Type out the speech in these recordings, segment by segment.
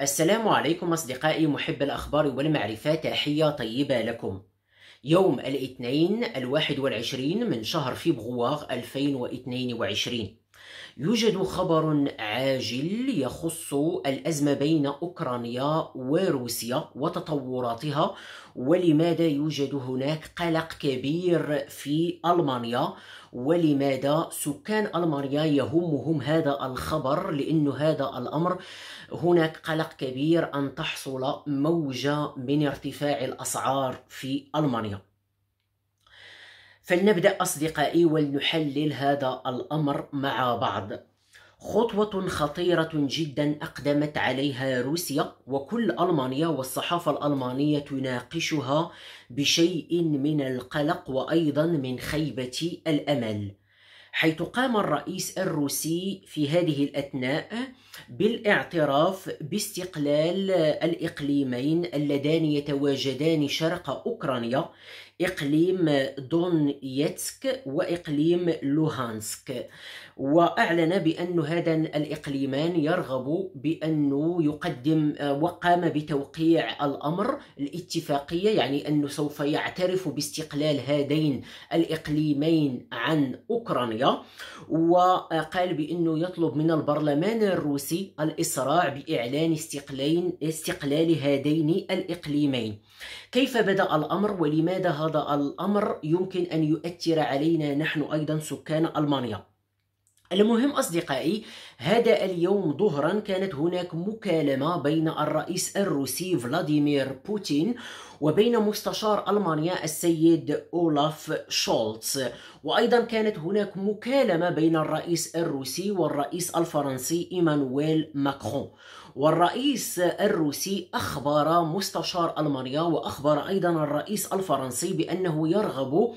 السلام عليكم أصدقائي محب الأخبار والمعرفة تحية طيبة لكم يوم الاثنين الواحد والعشرين من شهر فبراير 2022 يوجد خبر عاجل يخص الأزمة بين أوكرانيا وروسيا وتطوراتها ولماذا يوجد هناك قلق كبير في ألمانيا ولماذا سكان ألمانيا يهمهم هذا الخبر لأن هذا الأمر هناك قلق كبير أن تحصل موجة من ارتفاع الأسعار في ألمانيا فلنبدأ أصدقائي ولنحلل هذا الأمر مع بعض خطوة خطيرة جدا أقدمت عليها روسيا وكل ألمانيا والصحافة الألمانية تناقشها بشيء من القلق وأيضا من خيبة الأمل حيث قام الرئيس الروسي في هذه الأثناء بالاعتراف باستقلال الإقليمين اللذان يتواجدان شرق أوكرانيا إقليم دونيتسك وإقليم لوهانسك وأعلن بأن هذا الإقليمان يرغب بأنه يقدم آه، وقام بتوقيع الأمر الاتفاقية يعني أنه سوف يعترف باستقلال هذين الإقليمين عن أوكرانيا وقال بأنه يطلب من البرلمان الروسي الإسراع بإعلان استقلال هذين الإقليمين كيف بدأ الأمر ولماذا هذا الأمر يمكن أن يؤثر علينا نحن أيضا سكان ألمانيا؟ المهم أصدقائي هذا اليوم ظهرا كانت هناك مكالمة بين الرئيس الروسي فلاديمير بوتين وبين مستشار ألمانيا السيد أولاف شولتز وأيضا كانت هناك مكالمة بين الرئيس الروسي والرئيس الفرنسي إيمانويل ماكرون والرئيس الروسي أخبر مستشار ألمانيا وأخبر أيضا الرئيس الفرنسي بأنه يرغب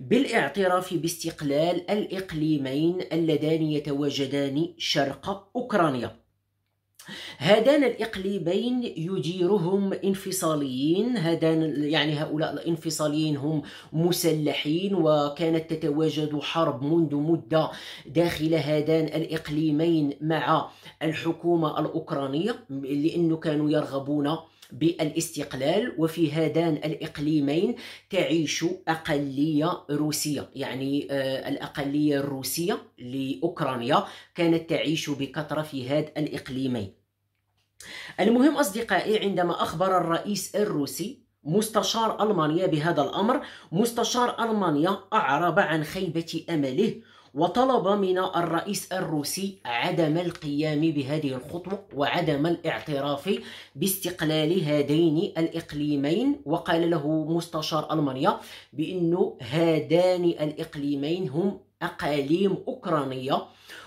بالاعتراف باستقلال الإقليمين اللذان يتواجدان شرق أوكرانيا هذان الإقليمين يجيرهم انفصاليين هذان يعني هؤلاء الانفصاليين هم مسلحين وكانت تتواجد حرب منذ مدة داخل هذان الإقليمين مع الحكومة الأوكرانية لأنه كانوا يرغبون بالاستقلال وفي هذان الإقليمين تعيش أقلية روسية يعني آه، الأقلية الروسية لأوكرانيا كانت تعيش بكثرة في هذ الإقليمين المهم أصدقائي عندما أخبر الرئيس الروسي مستشار ألمانيا بهذا الأمر مستشار ألمانيا أعرب عن خيبة أمله وطلب من الرئيس الروسي عدم القيام بهذه الخطوة وعدم الاعتراف باستقلال هذين الإقليمين وقال له مستشار ألمانيا بأن هذان الإقليمين هم أقاليم أوكرانية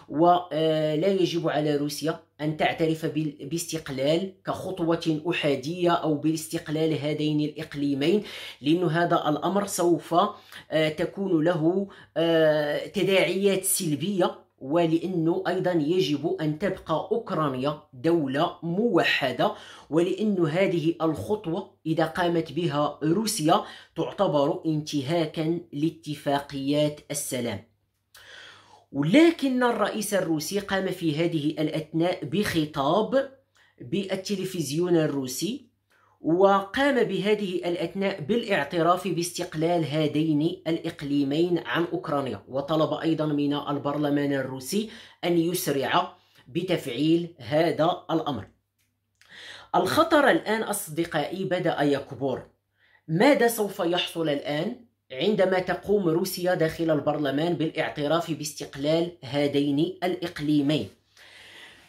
ولا آه، يجب على روسيا أن تعترف باستقلال كخطوة أحادية أو باستقلال هذين الإقليمين لأن هذا الأمر سوف آه، تكون له آه، تداعيات سلبية ولأنه أيضا يجب أن تبقى أوكرانيا دولة موحدة ولأن هذه الخطوة إذا قامت بها روسيا تعتبر انتهاكا لاتفاقيات السلام ولكن الرئيس الروسي قام في هذه الأثناء بخطاب بالتلفزيون الروسي وقام بهذه الأثناء بالاعتراف باستقلال هذين الإقليمين عن أوكرانيا وطلب أيضا من البرلمان الروسي أن يسرع بتفعيل هذا الأمر الخطر الآن أصدقائي بدأ يكبر ماذا سوف يحصل الآن؟ عندما تقوم روسيا داخل البرلمان بالاعتراف باستقلال هذين الاقليمين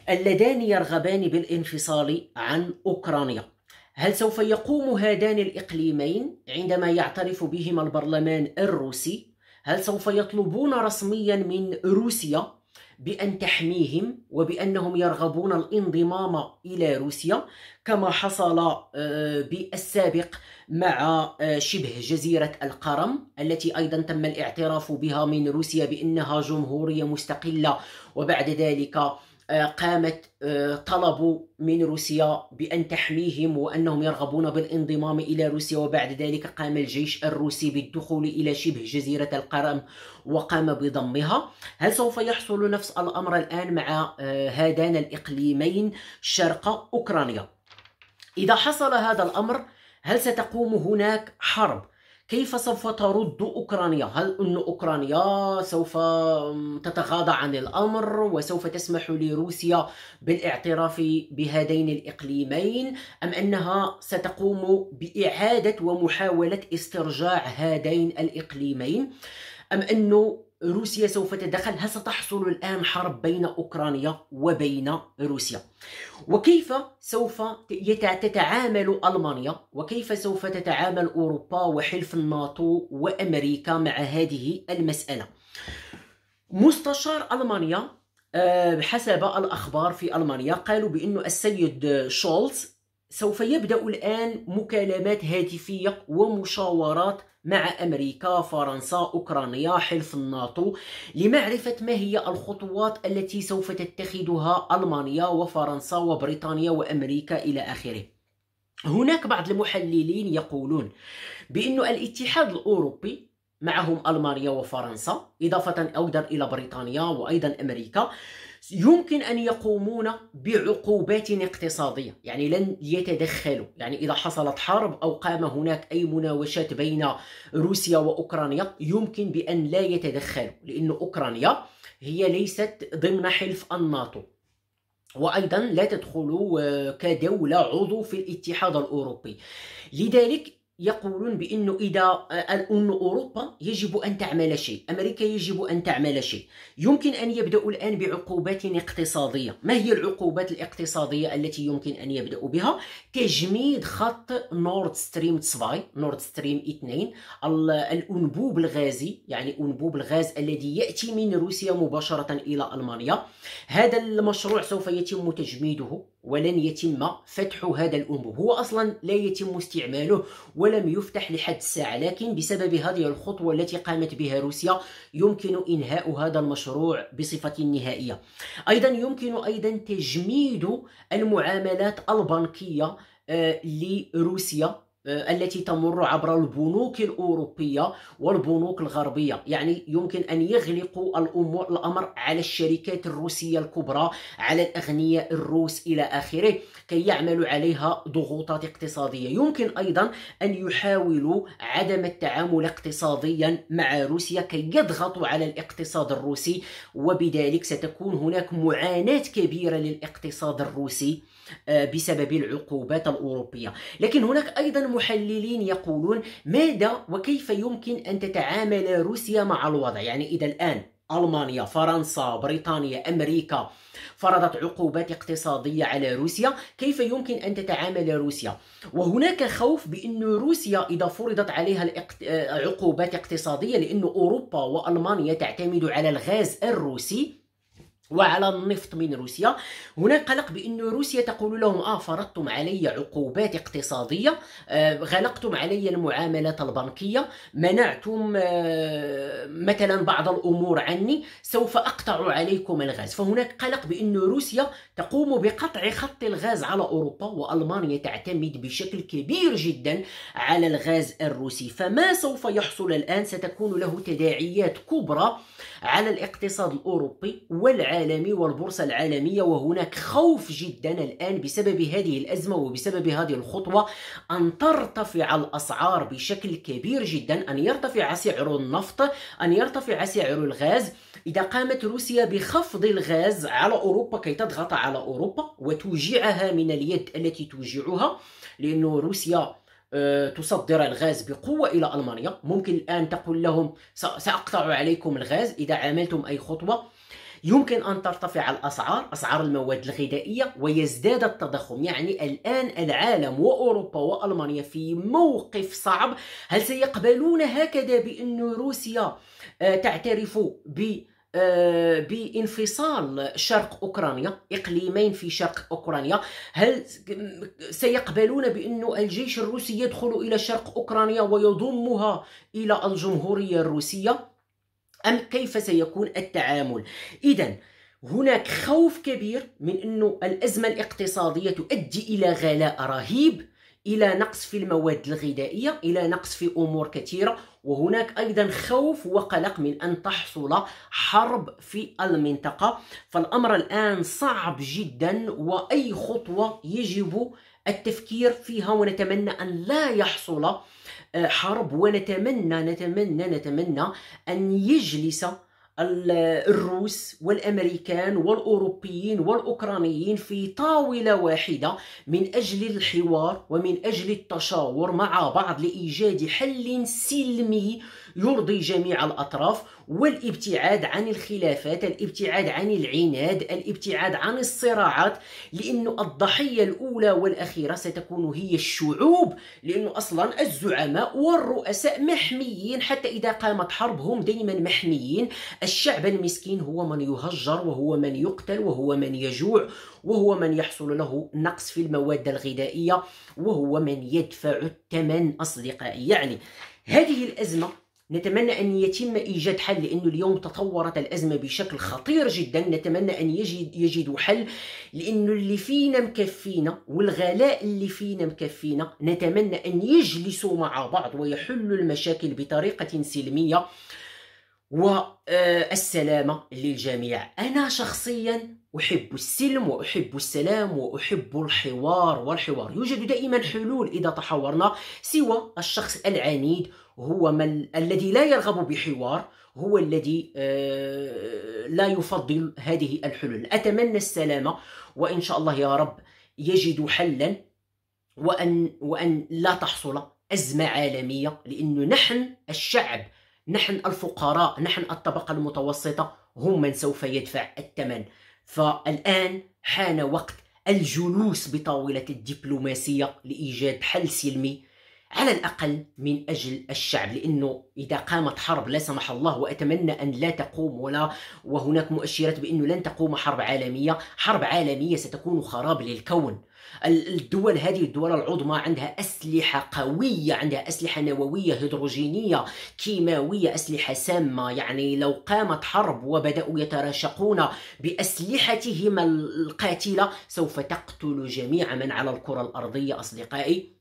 اللذان يرغبان بالانفصال عن اوكرانيا هل سوف يقوم هذان الاقليمين عندما يعترف بهما البرلمان الروسي هل سوف يطلبون رسميا من روسيا بأن تحميهم وبأنهم يرغبون الانضمام إلى روسيا كما حصل آه، بالسابق مع آه، شبه جزيرة القرم التي أيضا تم الاعتراف بها من روسيا بأنها جمهورية مستقلة وبعد ذلك آه، قامت آه، طلبوا من روسيا بأن تحميهم وأنهم يرغبون بالانضمام إلى روسيا وبعد ذلك قام الجيش الروسي بالدخول إلى شبه جزيرة القرم وقام بضمها هل سوف يحصل نفس الأمر الآن مع آه، هذان الإقليمين شرق أوكرانيا؟ إذا حصل هذا الأمر هل ستقوم هناك حرب كيف سوف ترد أوكرانيا؟ هل أن أوكرانيا سوف تتغاضى عن الأمر وسوف تسمح لروسيا بالاعتراف بهذين الإقليمين؟ أم أنها ستقوم بإعادة ومحاولة استرجاع هذين الإقليمين؟ أم أن روسيا سوف تتدخل هل ستحصل الآن حرب بين أوكرانيا وبين روسيا وكيف سوف تتعامل ألمانيا وكيف سوف تتعامل أوروبا وحلف الناتو وأمريكا مع هذه المسألة مستشار ألمانيا آه، حسب الأخبار في ألمانيا قالوا بأن السيد شولز سوف يبدأ الآن مكالمات هاتفية ومشاورات مع أمريكا، فرنسا، أوكرانيا، حلف الناتو لمعرفة ما هي الخطوات التي سوف تتخذها ألمانيا وفرنسا وبريطانيا وأمريكا إلى آخره. هناك بعض المحللين يقولون بأن الاتحاد الأوروبي معهم ألمانيا وفرنسا إضافة أيضا إلى بريطانيا وأيضا أمريكا يمكن أن يقومون بعقوبات اقتصادية يعني لن يتدخلوا يعني إذا حصلت حرب أو قام هناك أي مناوشات بين روسيا وأوكرانيا يمكن بأن لا يتدخلوا لأن أوكرانيا هي ليست ضمن حلف الناتو وايضا لا تدخل آه، كدوله عضو في الاتحاد الاوروبي لذلك يقولون بانه اذا آه، ان اوروبا يجب ان تعمل شيء، امريكا يجب ان تعمل شيء، يمكن ان يبداوا الان بعقوبات اقتصاديه، ما هي العقوبات الاقتصاديه التي يمكن ان يبداوا بها؟ تجميد خط نورد ستريم 2 نورد ستريم 2 الانبوب الغازي يعني انبوب الغاز الذي ياتي من روسيا مباشره الى المانيا، هذا المشروع سوف يتم تجميده ولن يتم فتح هذا الانبوب هو اصلا لا يتم استعماله ولم يفتح لحد الساعه لكن بسبب هذه الخطوه التي قامت بها روسيا يمكن انهاء هذا المشروع بصفه نهائيه ايضا يمكن ايضا تجميد المعاملات البنكيه آه، لروسيا آه، التي تمر عبر البنوك الأوروبية والبنوك الغربية يعني يمكن أن يغلقوا الأمر على الشركات الروسية الكبرى على الأغنياء الروس إلى آخره كي يعملوا عليها ضغوطات اقتصادية يمكن أيضا أن يحاولوا عدم التعامل اقتصاديا مع روسيا كي يضغطوا على الاقتصاد الروسي وبذلك ستكون هناك معاناة كبيرة للاقتصاد الروسي آه، بسبب العقوبات الأوروبية لكن هناك أيضا محللين يقولون ماذا وكيف يمكن أن تتعامل روسيا مع الوضع يعني إذا الآن ألمانيا فرنسا بريطانيا أمريكا فرضت عقوبات اقتصادية على روسيا كيف يمكن أن تتعامل روسيا وهناك خوف بأن روسيا إذا فرضت عليها آه، عقوبات اقتصادية لأن أوروبا وألمانيا تعتمد على الغاز الروسي وعلى النفط من روسيا هناك قلق بأن روسيا تقول لهم آه فرضتم علي عقوبات اقتصادية آه غلقتم علي المعاملات البنكية منعتم آه مثلا بعض الأمور عني سوف أقطع عليكم الغاز فهناك قلق بأن روسيا تقوم بقطع خط الغاز على أوروبا وألمانيا تعتمد بشكل كبير جدا على الغاز الروسي فما سوف يحصل الآن ستكون له تداعيات كبرى على الاقتصاد الأوروبي والعالم العالمي والبورصة العالمية وهناك خوف جدا الآن بسبب هذه الأزمة وبسبب هذه الخطوة أن ترتفع الأسعار بشكل كبير جدا أن يرتفع سعر النفط أن يرتفع سعر الغاز إذا قامت روسيا بخفض الغاز على أوروبا كي تضغط على أوروبا وتوجعها من اليد التي توجعها لأن روسيا آه، تصدر الغاز بقوة إلى ألمانيا ممكن الآن تقول لهم سأقطع عليكم الغاز إذا عملتم أي خطوة يمكن أن ترتفع الأسعار أسعار المواد الغذائية ويزداد التضخم يعني الآن العالم وأوروبا وألمانيا في موقف صعب هل سيقبلون هكذا بأن روسيا آه، تعترف ب آه، بانفصال شرق اوكرانيا اقليمين في شرق اوكرانيا هل سيقبلون بان الجيش الروسي يدخل الى شرق اوكرانيا ويضمها الى الجمهوريه الروسيه أم كيف سيكون التعامل إذا هناك خوف كبير من أن الأزمة الاقتصادية تؤدي إلى غلاء رهيب إلى نقص في المواد الغذائية إلى نقص في أمور كثيرة وهناك أيضا خوف وقلق من أن تحصل حرب في المنطقة فالأمر الآن صعب جدا وأي خطوة يجب التفكير فيها ونتمنى أن لا يحصل حرب ونتمنى نتمنى نتمنى أن يجلس الروس والامريكان والاوروبيين والاوكرانيين في طاوله واحده من اجل الحوار ومن اجل التشاور مع بعض لايجاد حل سلمي يرضي جميع الأطراف والابتعاد عن الخلافات الابتعاد عن العناد الابتعاد عن الصراعات لأن الضحية الأولى والأخيرة ستكون هي الشعوب لأن أصلا الزعماء والرؤساء محميين حتى إذا قامت حرب هم دائما محميين الشعب المسكين هو من يهجر وهو من يقتل وهو من يجوع وهو من يحصل له نقص في المواد الغذائية وهو من يدفع الثمن أصدقائي يعني هذه الأزمة نتمنى أن يتم إيجاد حل لأنه اليوم تطورت الأزمة بشكل خطير جدا نتمنى أن يجد يجدوا حل لأنه اللي فينا مكفينا والغلاء اللي فينا مكفينا نتمنى أن يجلسوا مع بعض ويحلوا المشاكل بطريقة سلمية والسلامة للجميع أنا شخصيا أحب السلم وأحب السلام وأحب الحوار والحوار يوجد دائما حلول إذا تحاورنا سوى الشخص العنيد هو من الذي لا يرغب بحوار هو الذي آه، لا يفضل هذه الحلول أتمنى السلامة وإن شاء الله يا رب يجد حلا وأن, وأن لا تحصل أزمة عالمية لأنه نحن الشعب نحن الفقراء نحن الطبقة المتوسطة هم من سوف يدفع الثمن فالآن حان وقت الجلوس بطاولة الدبلوماسية لإيجاد حل سلمي على الأقل من أجل الشعب لأنه إذا قامت حرب لا سمح الله وأتمنى أن لا تقوم ولا وهناك مؤشرات بأنه لن تقوم حرب عالمية حرب عالمية ستكون خراب للكون الدول هذه الدول العظمى عندها أسلحة قوية عندها أسلحة نووية هيدروجينية كيماوية أسلحة سامة يعني لو قامت حرب وبدأوا يتراشقون بأسلحتهم القاتلة سوف تقتل جميع من على الكرة الأرضية أصدقائي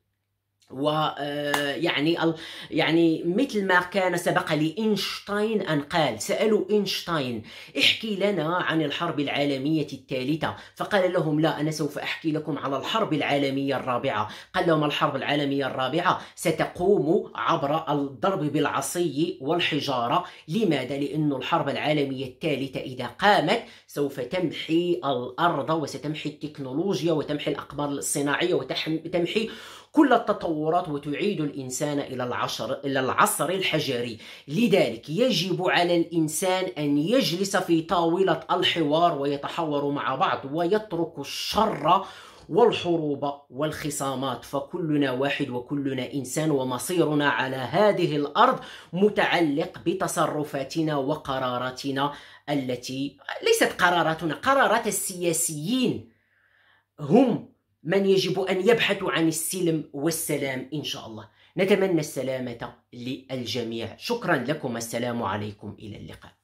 ويعني آه، يعني مثل ما كان سبق لإنشتاين أن قال سألوا إينشتاين احكي لنا عن الحرب العالمية الثالثة فقال لهم لا أنا سوف أحكي لكم على الحرب العالمية الرابعة قال لهم الحرب العالمية الرابعة ستقوم عبر الضرب بالعصي والحجارة لماذا؟ لأن الحرب العالمية الثالثة إذا قامت سوف تمحي الأرض وستمحي التكنولوجيا وتمحي الأقمار الصناعية وتمحي كل التطور التطورات وتعيد الإنسان إلى العصر إلى العصر الحجري لذلك يجب على الإنسان أن يجلس في طاولة الحوار ويتحاور مع بعض ويترك الشر والحروب والخصامات فكلنا واحد وكلنا انسان ومصيرنا على هذه الارض متعلق بتصرفاتنا وقراراتنا التي ليست قراراتنا قرارات السياسيين هم من يجب أن يبحث عن السلم والسلام إن شاء الله نتمنى السلامة للجميع شكرا لكم السلام عليكم إلى اللقاء